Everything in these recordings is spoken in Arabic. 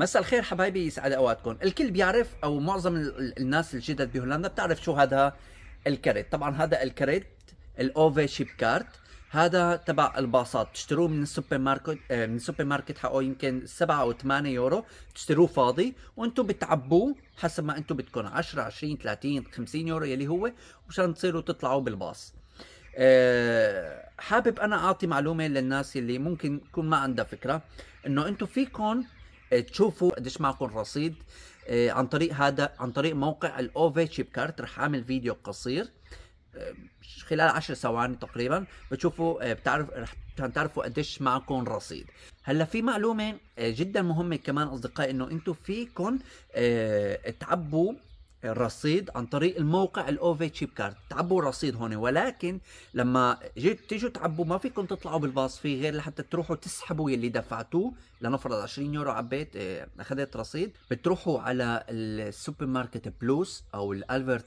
مساء الخير حبايبي يسعد اوقاتكم الكل بيعرف او معظم الناس الجدد بهولندا بتعرف شو هذا الكرت طبعا هذا الكرت الاوفي شيب كارت هذا تبع الباصات بتشتروه من السوبر ماركت آه، من السوبر ماركت حقه يمكن 7 او 8 يورو بتشتروه فاضي وانتم بتعبوه حسب ما انتم بدكم 10 20 30 50 يورو يلي هو مشان تصيروا تطلعوا بالباص آه، حابب انا اعطي معلومه للناس اللي ممكن يكون ما عندها فكره انه انتم فيكم آه، تشوفوا قديش معكم رصيد آه، عن طريق هذا عن طريق موقع الاوفي تشيب كارت رح اعمل فيديو قصير آه، خلال 10 ثواني تقريبا بتشوفوا بتعرف رح تعرفوا قديش معكم رصيد هلا في معلومه جدا مهمه كمان اصدقائي انه انتم فيكم تعبوا الرصيد عن طريق الموقع الاوفي تشيب كارد تعبوا الرصيد هون ولكن لما جيت تيجوا تعبوا ما فيكم تطلعوا بالباص فيه غير لحتى تروحوا تسحبوا يلي دفعتوه لنفرض 20 يورو عبيت آه، اخذت رصيد بتروحوا على السوبر ماركت بلوس او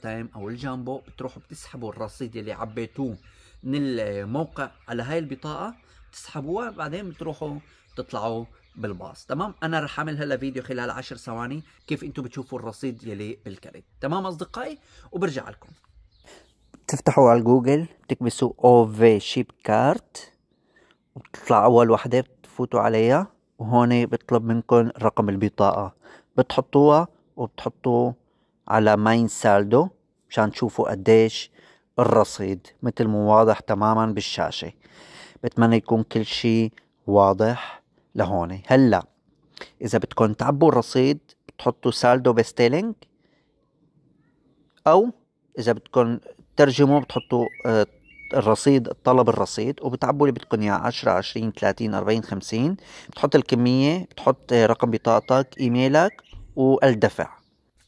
تايم او الجامبو بتروحوا بتسحبوا الرصيد يلي عبيتوه من الموقع على هاي البطاقه بتسحبوها بعدين بتروحوا تطلعوا بالباص تمام انا رح اعمل هلا فيديو خلال 10 ثواني كيف انتم بتشوفوا الرصيد يلي بالكريت تمام اصدقائي وبرجع لكم بتفتحوا على جوجل بتكبسوا او في شيب كارت وبتطلع اول وحده بتفوتوا عليها وهون بيطلب منكم رقم البطاقه بتحطوها وبتحطوا على ماين سالدو مشان تشوفوا قديش الرصيد مثل ما واضح تماما بالشاشه بتمنى يكون كل شيء واضح لهون هلا اذا بدكم تعبوا الرصيد بتحطوا سالدو بستيلينج او اذا بدكم ترجموا بتحطوا آه، الرصيد طلب الرصيد وبتعبوا اللي بدكم اياه 10 20 30 40 50 بتحط الكميه بتحط آه، رقم بطاقتك ايميلك والدفع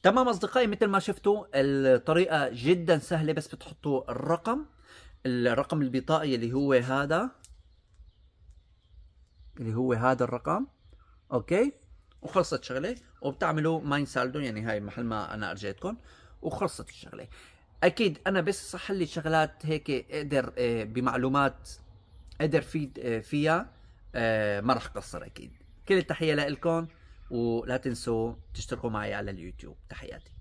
تمام اصدقائي مثل ما شفتوا الطريقه جدا سهله بس بتحطوا الرقم الرقم البطاقي اللي هو هذا اللي هو هذا الرقم اوكي وخلصت شغله وبتعملوا ماين سالدو يعني هاي محل ما انا ارجيتكم وخلصت الشغله اكيد انا بس صح لي شغلات هيك اقدر آه، بمعلومات اقدر فيد آه، فيها آه، ما راح اقصر اكيد كل التحيه لكم ولا تنسوا تشتركوا معي على اليوتيوب تحياتي